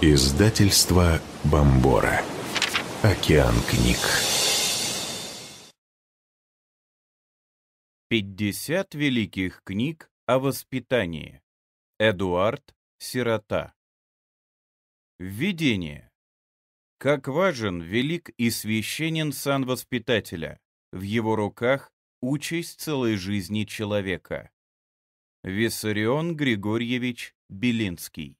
Издательство Бомбора. Океан книг. 50 великих книг о воспитании. Эдуард Сирота. Введение. Как важен, велик и священен сан воспитателя. В его руках участь целой жизни человека. Виссарион Григорьевич Белинский.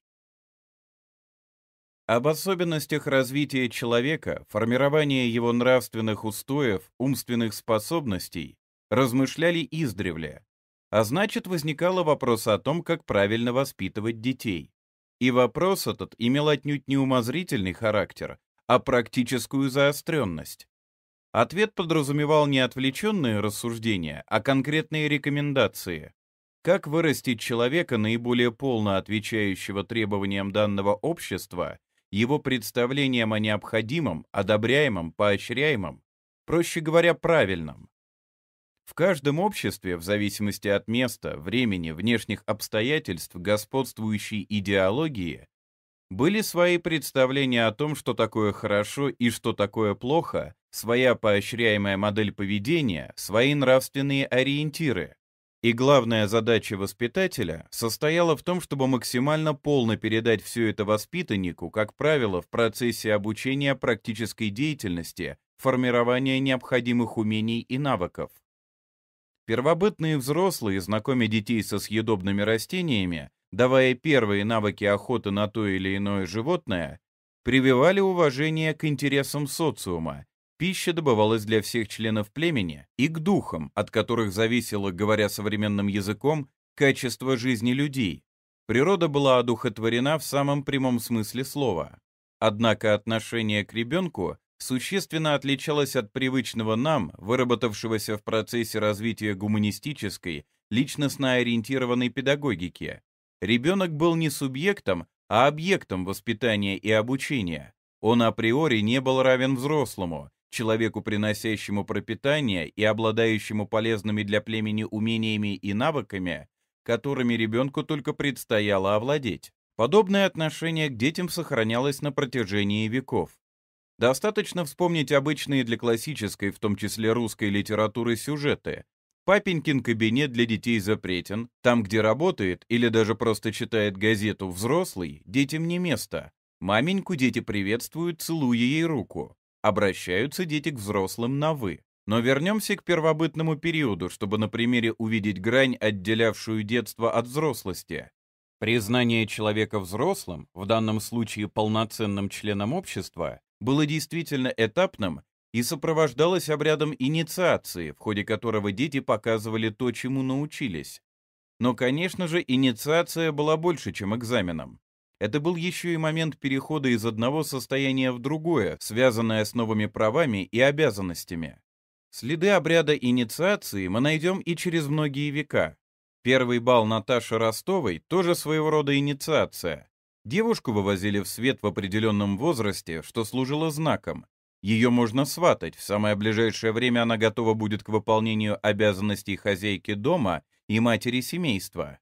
Об особенностях развития человека, формирования его нравственных устоев, умственных способностей размышляли издревле, а значит возникало вопрос о том, как правильно воспитывать детей. И вопрос этот имел отнюдь не умозрительный характер, а практическую заостренность. Ответ подразумевал не отвлеченные рассуждения, а конкретные рекомендации. Как вырастить человека, наиболее полно отвечающего требованиям данного общества, его представлением о необходимом, одобряемом, поощряемом, проще говоря, правильном. В каждом обществе, в зависимости от места, времени, внешних обстоятельств господствующей идеологии, были свои представления о том, что такое хорошо и что такое плохо, своя поощряемая модель поведения, свои нравственные ориентиры. И главная задача воспитателя состояла в том, чтобы максимально полно передать все это воспитаннику, как правило, в процессе обучения практической деятельности, формирования необходимых умений и навыков. Первобытные взрослые, знакомя детей со съедобными растениями, давая первые навыки охоты на то или иное животное, прививали уважение к интересам социума, Пища добывалась для всех членов племени и к духам, от которых зависело, говоря современным языком, качество жизни людей. Природа была одухотворена в самом прямом смысле слова. Однако отношение к ребенку существенно отличалось от привычного нам, выработавшегося в процессе развития гуманистической, личностно-ориентированной педагогики. Ребенок был не субъектом, а объектом воспитания и обучения. Он априори не был равен взрослому, Человеку, приносящему пропитание и обладающему полезными для племени умениями и навыками, которыми ребенку только предстояло овладеть. Подобное отношение к детям сохранялось на протяжении веков. Достаточно вспомнить обычные для классической, в том числе русской литературы, сюжеты. Папенькин кабинет для детей запретен, там, где работает или даже просто читает газету взрослый, детям не место. Маменьку дети приветствуют, целуя ей руку. Обращаются дети к взрослым на «вы». Но вернемся к первобытному периоду, чтобы на примере увидеть грань, отделявшую детство от взрослости. Признание человека взрослым, в данном случае полноценным членом общества, было действительно этапным и сопровождалось обрядом инициации, в ходе которого дети показывали то, чему научились. Но, конечно же, инициация была больше, чем экзаменом. Это был еще и момент перехода из одного состояния в другое, связанное с новыми правами и обязанностями. Следы обряда инициации мы найдем и через многие века. Первый бал Наташи Ростовой тоже своего рода инициация. Девушку вывозили в свет в определенном возрасте, что служило знаком. Ее можно сватать, в самое ближайшее время она готова будет к выполнению обязанностей хозяйки дома и матери семейства.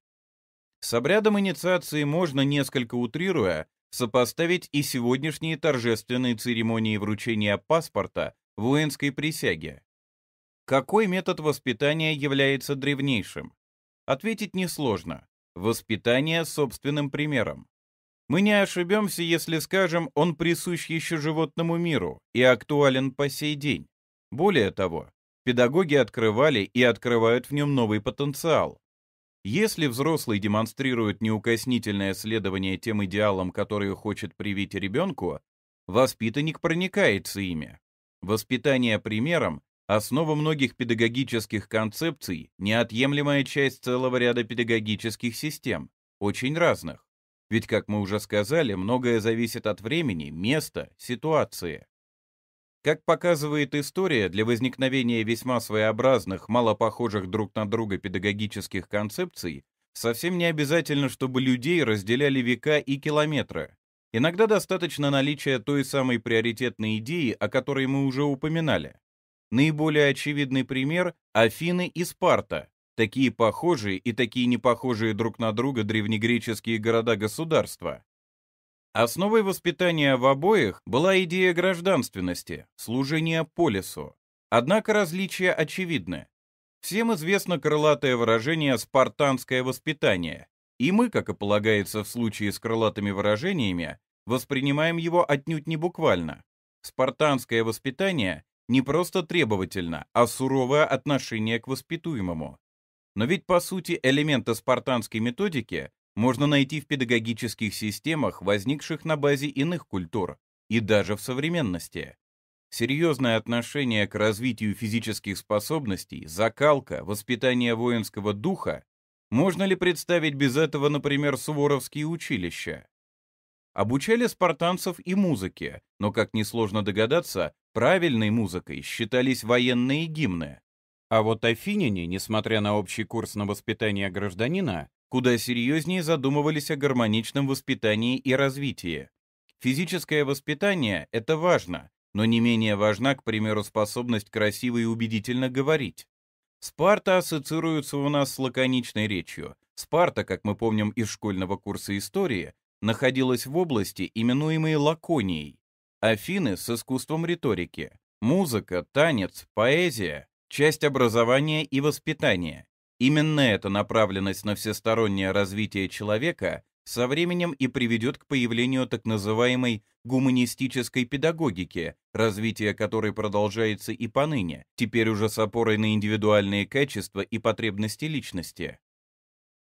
С обрядом инициации можно, несколько утрируя, сопоставить и сегодняшние торжественные церемонии вручения паспорта воинской присяги. Какой метод воспитания является древнейшим? Ответить несложно. Воспитание собственным примером. Мы не ошибемся, если скажем, он присущ еще животному миру и актуален по сей день. Более того, педагоги открывали и открывают в нем новый потенциал, если взрослый демонстрирует неукоснительное следование тем идеалам, которые хочет привить ребенку, воспитанник проникается ими. Воспитание примером – основа многих педагогических концепций, неотъемлемая часть целого ряда педагогических систем, очень разных. Ведь, как мы уже сказали, многое зависит от времени, места, ситуации. Как показывает история, для возникновения весьма своеобразных, мало похожих друг на друга педагогических концепций, совсем не обязательно, чтобы людей разделяли века и километры. Иногда достаточно наличия той самой приоритетной идеи, о которой мы уже упоминали. Наиболее очевидный пример – Афины и Спарта, такие похожие и такие непохожие друг на друга древнегреческие города-государства, Основой воспитания в обоих была идея гражданственности, служения полису. Однако различия очевидны. Всем известно крылатое выражение «спартанское воспитание», и мы, как и полагается в случае с крылатыми выражениями, воспринимаем его отнюдь не буквально. Спартанское воспитание не просто требовательно, а суровое отношение к воспитуемому. Но ведь, по сути, элементы спартанской методики можно найти в педагогических системах, возникших на базе иных культур, и даже в современности. Серьезное отношение к развитию физических способностей, закалка, воспитание воинского духа можно ли представить без этого, например, суворовские училища? Обучали спартанцев и музыке, но, как несложно догадаться, правильной музыкой считались военные гимны. А вот афиняне, несмотря на общий курс на воспитание гражданина, куда серьезнее задумывались о гармоничном воспитании и развитии. Физическое воспитание – это важно, но не менее важна, к примеру, способность красиво и убедительно говорить. Спарта ассоциируется у нас с лаконичной речью. Спарта, как мы помним из школьного курса истории, находилась в области, именуемой Лаконией. Афины с искусством риторики. Музыка, танец, поэзия – часть образования и воспитания. Именно эта направленность на всестороннее развитие человека со временем и приведет к появлению так называемой гуманистической педагогики, развитие которой продолжается и поныне, теперь уже с опорой на индивидуальные качества и потребности личности.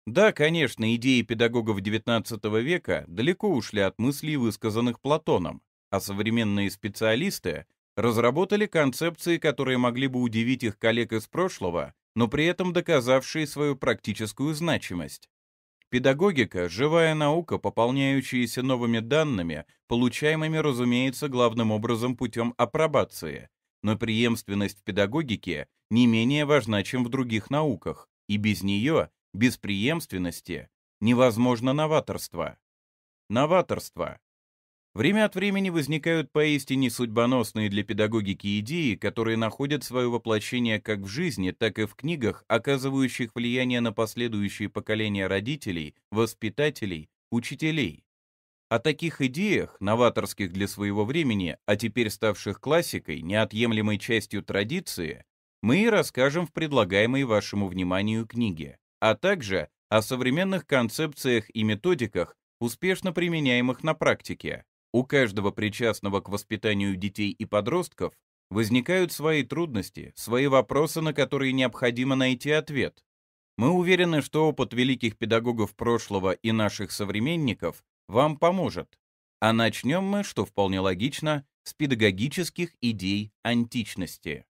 Да, конечно, идеи педагогов XIX века далеко ушли от мыслей, высказанных Платоном, а современные специалисты разработали концепции, которые могли бы удивить их коллег из прошлого но при этом доказавшие свою практическую значимость. Педагогика – живая наука, пополняющаяся новыми данными, получаемыми, разумеется, главным образом путем апробации. Но преемственность в педагогике не менее важна, чем в других науках, и без нее, без преемственности, невозможно новаторство. Новаторство Время от времени возникают поистине судьбоносные для педагогики идеи, которые находят свое воплощение как в жизни, так и в книгах, оказывающих влияние на последующие поколения родителей, воспитателей, учителей. О таких идеях, новаторских для своего времени, а теперь ставших классикой, неотъемлемой частью традиции, мы и расскажем в предлагаемой вашему вниманию книге, а также о современных концепциях и методиках, успешно применяемых на практике. У каждого причастного к воспитанию детей и подростков возникают свои трудности, свои вопросы, на которые необходимо найти ответ. Мы уверены, что опыт великих педагогов прошлого и наших современников вам поможет. А начнем мы, что вполне логично, с педагогических идей античности.